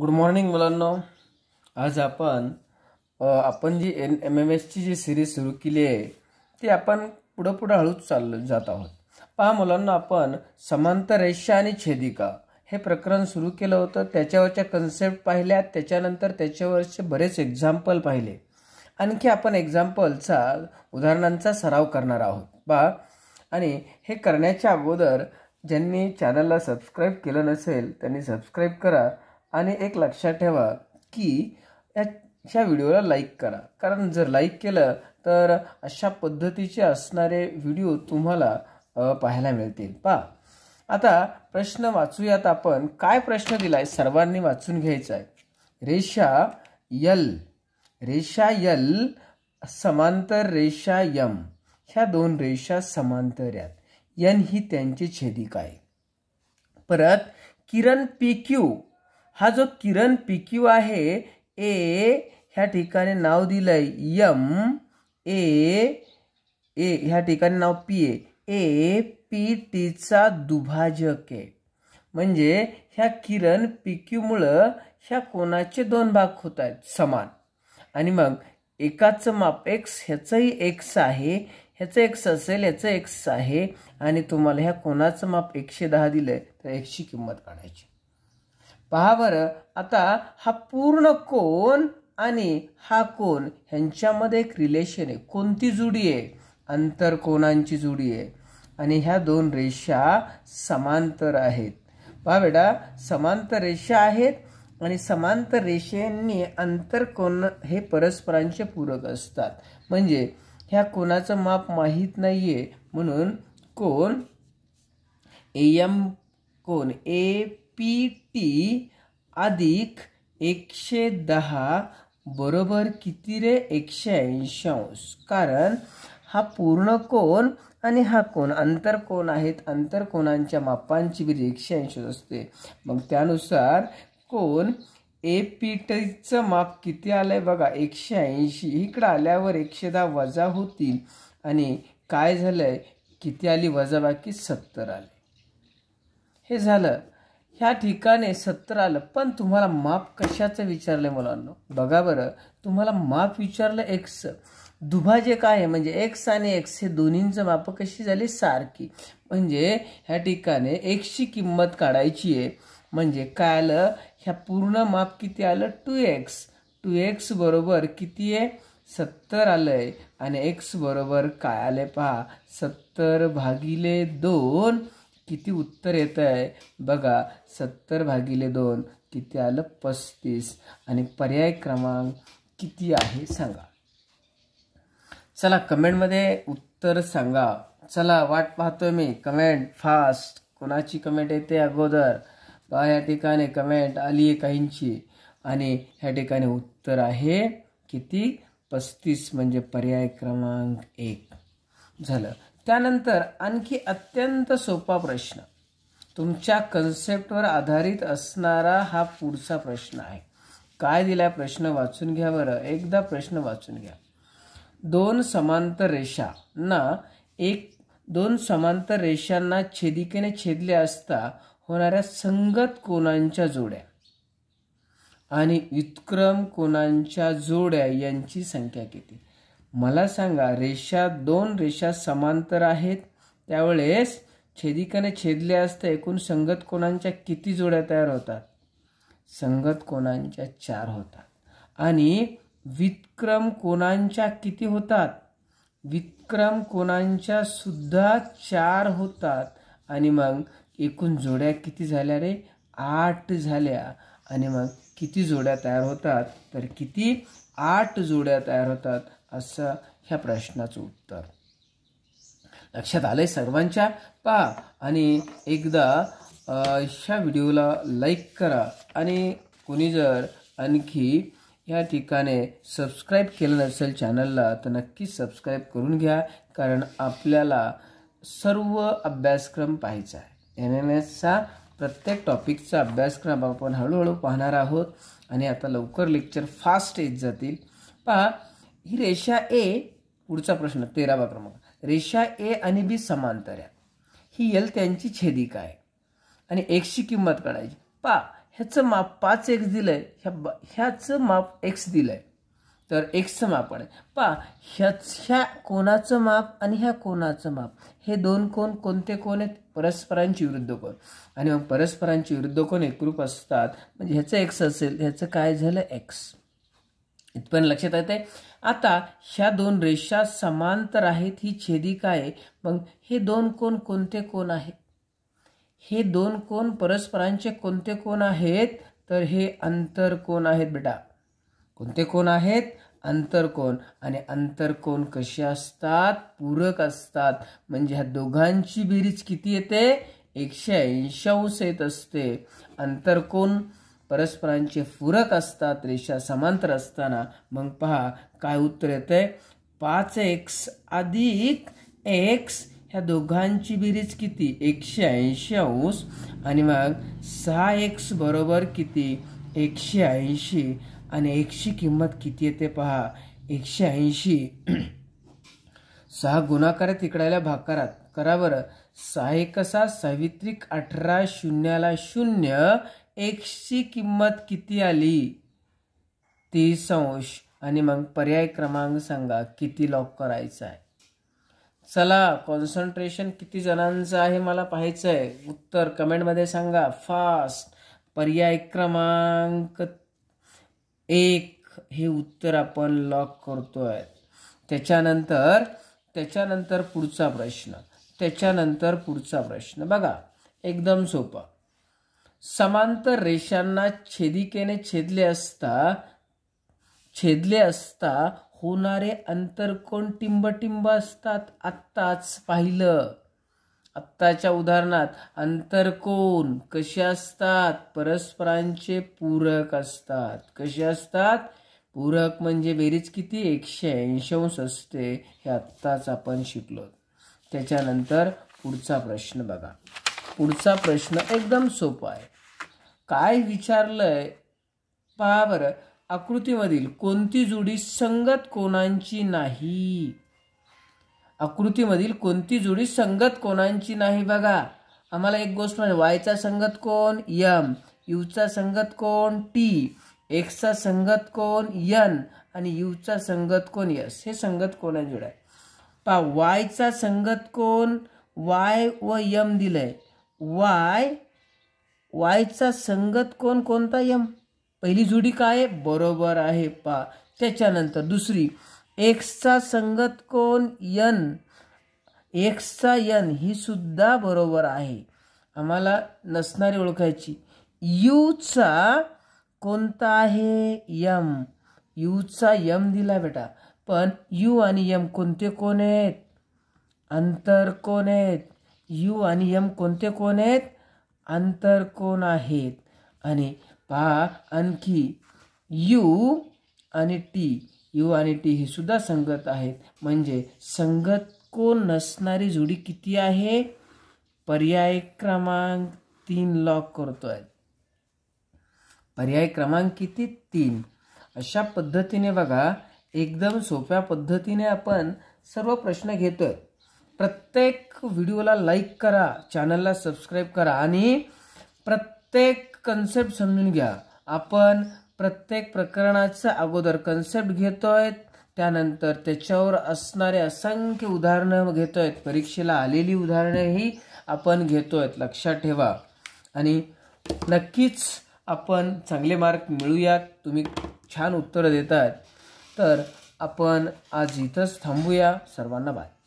good morning मुलांना आज आपण आपण जी एन एम एम एसची जी सिरीज सुरू केली आहे ती आपण पुढं पुढं हळूच चाल जात आहोत पहा मुलांना आपण समांतर रेषा आणि छेदिका हे प्रकरण सुरू केलं होतं त्याच्यावरच्या कन्सेप्ट पाहिल्या त्याच्यानंतर त्याच्यावरचे बरेच एक्झाम्पल पाहिले आणखी आपण एक्झाम्पलचा उदाहरणांचा सराव करणार आहोत पहा आणि हे करण्याच्या अगोदर ज्यांनी चॅनलला सबस्क्राईब केलं नसेल त्यांनी सबस्क्राईब करा आणि एक लक्षात ठेवा की या व्हिडिओला लाईक करा कारण जर लाईक केलं तर अशा पद्धतीचे असणारे व्हिडिओ तुम्हाला पाहायला मिळतील पा आता प्रश्न वाचूयात आपण काय प्रश्न दिलाय सर्वांनी वाचून घ्यायचा आहे रेषा यल रेषा यल समांतर रेषा यम ह्या दोन रेषा समांतर आहेत यन ही त्यांची छेदिका आहे परत किरण पी क्यू हा जो किरण पी क्यू आहे ए ह्या ठिकाणी नाव दिलंय यम ए ए ह्या ठिकाणी नाव पी ए ए पी टीचा दुभाजक आहे म्हणजे ह्या किरण पी क्यूमुळं ह्या कोणाचे दोन भाग होत आहेत समान आणि मग एकाचं माप एक्स ह्याचंही एक्स आहे ह्याचं एक्स असेल ह्याचं एक्स आहे आणि तुम्हाला ह्या कोणाचं माप एकशे दहा दिलं तर एकशे किंमत काढायची पहा बरं आता हा पूर्ण कोण आणि हा कोण ह्यांच्यामध्ये एक रिलेशन आहे कोणती जुडी आहे अंतर कोणांची जुडी आहे आणि ह्या दोन रेषा समांतर आहेत पहा बेटा समांतर रेषा आहेत आणि समांतर रेषांनी अंतर कोण हे परस्परांचे पूरक असतात म्हणजे ह्या कोणाचं माप माहीत नाही आहे म्हणून कोण एम कोण ए पी टी अधिक एकशे दहा बरोबर किती रे एकशे ऐंशी अंश कारण हा पूर्ण कोण आणि हा कोण अंतर कोण आहेत अंतर कोणांच्या मापांची बिरी एकशे ऐंशी असते मग त्यानुसार कोण ए पी टीचं माप किती आलं आहे बघा एकशे ऐंशी इकडं आल्यावर एकशे दहा वजा होतील आणि काय झालं आहे किती आली वजा बाकी सत्तर आले हे झालं ह्या ठिकाणी आलं पण तुम्हाला माप कशाचं विचारलं आहे मुलांना बघा बरं तुम्हाला माप विचारलं दुभा दुभाजे काय आहे म्हणजे एक्स आणि एक्स हे दोन्हींचं माप कशी झाली सारखी म्हणजे ह्या ठिकाणी एक्सची किंमत काढायची आहे म्हणजे काय आलं ह्या पूर्ण माप किती आलं टू एक्स टू एक्स बरोबर किती आहे सत्तर आलं आहे आणि एक्स बरोबर काय आलं पहा सत्तर भागिले दोन किती उत्तर येत आहे बघा सत्तर भागिले दोन किती आलं पस्तीस आणि पर्याय क्रमांक किती आहे सांगा चला कमेंटमध्ये उत्तर सांगा चला वाट पाहतोय मी कमेंट फास्ट कोणाची कमेंट येते अगोदर बघा या ठिकाणी कमेंट आली आहे काहींची आणि ह्या ठिकाणी उत्तर आहे किती पस्तीस म्हणजे पर्याय क्रमांक एक झालं त्यानंतर आणखी अत्यंत सोपा प्रश्न तुमच्या कन्सेप्टवर आधारित असणारा हा पुढचा प्रश्न आहे काय दिला प्रश्न वाचून घ्या बरं एकदा प्रश्न वाचून घ्या दोन समांतर ना एक दोन समांतर रेषांना छेदिकेने छेदले असता होणाऱ्या संगत कोणांच्या जोड्या आणि व्युत्क्रम कोणांच्या जोड्या यांची संख्या किती मला सांगा रेषा दोन रेषा समांतर आहेत त्यावेळेस छेदिकाने छेदले असता एकूण संगत कोणांच्या किती जोड्या तयार होतात संगत कोणांच्या चार होतात आणि विक्रम कोणांच्या किती होतात विक्रम कोणांच्या सुद्धा चार होतात आणि मग एकूण जोड्या किती झाल्या रे आठ झाल्या आणि मग किती जोड्या तयार होतात तर किती आठ जोड्या तयार होतात असं ह्या प्रश्नाचं उत्तर लक्षात आलं आहे सर्वांच्या पा आणि एकदा ह्या व्हिडिओला लाईक करा आणि कोणी जर आणखी या ठिकाणी सबस्क्राईब केलं नसेल चॅनलला तर नक्की सबस्क्राईब करून घ्या कारण आपल्याला सर्व अभ्यासक्रम पाहायचा आहे एम एम एसचा प्रत्येक टॉपिकचा अभ्यासक्रम आपण हळूहळू पाहणार आहोत आणि आता लवकर लेक्चर फास्ट येत जातील पहा ही रेषा ए पुढचा प्रश्न तेरावा क्रमांक रेषा ए आणि बी समांतर आहे ही एल त्यांची छेदिका आहे आणि एक्सची किंमत काढायची पा ह्याचं माप पाच एक्स दिलं आहे ह्या ह्याचं माप एक्स दिलं आहे तर एक्सचं माप आहे पा ह्याच ह्या कोणाचं माप आणि ह्या कोणाचं माप हे दोन कोण कोणते कोण आहेत परस्परांची विरुद्ध कोण आणि मग परस्परांची विरुद्ध कोण एकरूप असतात म्हणजे ह्याचं एक्स असेल ह्याचं काय झालं एक्स इथपर्यंत लक्षात येते आता ह्या दोन रेषा समांतर आहेत ही छेदी काय मग हे दोन कोण कोणते कोण आहेत हे दोन कोण परस्परांचे कोणते कोण आहेत तर हे अंतर कोण आहेत बेटा कोणते कोण आहेत अंतर कोण आणि अंतर कोण कसे असतात पूरक असतात म्हणजे ह्या दोघांची बेरीज किती येते एकशे ऐंशी अंश येत असते अंतर कोण परस्परांचे फुरक असतात रेषा समांतर असताना मग पहा काय उत्तर येते पाच एक्स अधिक एक्स ह्या दोघांची बेरीज किती एकशे ऐंशी अंश आणि मग सहा एक्स बरोबर किती एकशे ऐंशी आणि एकशे किंमत किती येते पहा एकशे ऐंशी सहा गुणाकार तिकडायला भाकारात करा बरं सहा एक सहा सावित्रिक अठरा शून्याला शून्य एक्सची किंमत किती आली तीस अंश आणि मग पर्याय क्रमांक सांगा किती लॉक करायचा आहे चला कॉन्सन्ट्रेशन किती जणांचं आहे मला पाहायचं आहे उत्तर कमेंटमध्ये सांगा फास्ट पर्याय क्रमांक एक हे उत्तर आपण लॉक करतोय त्याच्यानंतर त्याच्यानंतर पुढचा प्रश्न त्याच्यानंतर पुढचा प्रश्न बघा एकदम सोपा समांतर रेषांना छेदिकेने छेदले असता छेदले असता होणारे अंतरकोण टिंबटिंब असतात आत्ताच पाहिलं आत्ताच्या उदाहरणात अंतरकोण कसे असतात परस्परांचे पूरक असतात कसे असतात पूरक म्हणजे बेरीज किती एकशे ऐंशी अंश असते हे आत्ताच आपण शिकलो त्याच्यानंतर पुढचा प्रश्न बघा पुढचा प्रश्न एकदम सोपा आहे काय विचारलंय पहा बरं आकृतीमधील कोणती जोडी संगत कोणांची नाही आकृतीमधील कोणती जोडी संगत कोणांची नाही बघा आम्हाला एक गोष्ट म्हणजे वायचा संगत कोण यम यूचा संगत कोण टी एक्सचा संगत कोण यन आणि यूचा संगत कोण यस हे संगत कोणाजोड आहे पा वायचा संगत कोण वाय व यम दिलंय वाय वायचा संगत कोण कोणता यम पहिली जोडी काय बरोबर आहे पा त्याच्यानंतर दुसरी एक्सचा संगत कोण यन एक्सचा यन ही सुद्धा बरोबर आहे आम्हाला नसणारी ओळखायची यूचा कोणता आहे यम यूचा यम दिला बेटा पण यू आणि यम कोणते कोण आहेत अंतर कोण आहेत यू आणि यम कोणते कोण आहेत अंतर कोण आहेत आणि पहा आणखी यू आणि टी यू आणि टी ही सुद्धा संगत आहेत म्हणजे संगत कोण नसणारी जोडी किती आहे पर्याय क्रमांक तीन लॉक करतो आहे पर्याय क्रमांक किती तीन अशा पद्धतीने बघा एकदम सोप्या पद्धतीने आपण सर्व प्रश्न घेतोय प्रत्येक व्हिडिओला लाईक करा चॅनलला सबस्क्राईब करा आणि प्रत्येक कन्सेप्ट समजून घ्या आपण प्रत्येक प्रकरणाचं अगोदर कन्सेप्ट घेतोय त्यानंतर त्याच्यावर असणारे असंख्य उदाहरणं घेतोय परीक्षेला आलेली उदाहरणंही आपण घेतोय लक्षात ठेवा आणि नक्कीच आपण चांगले मार्क मिळूयात तुम्ही छान उत्तरं देतात तर आपण आज इथंच थांबूया सर्वांना बाय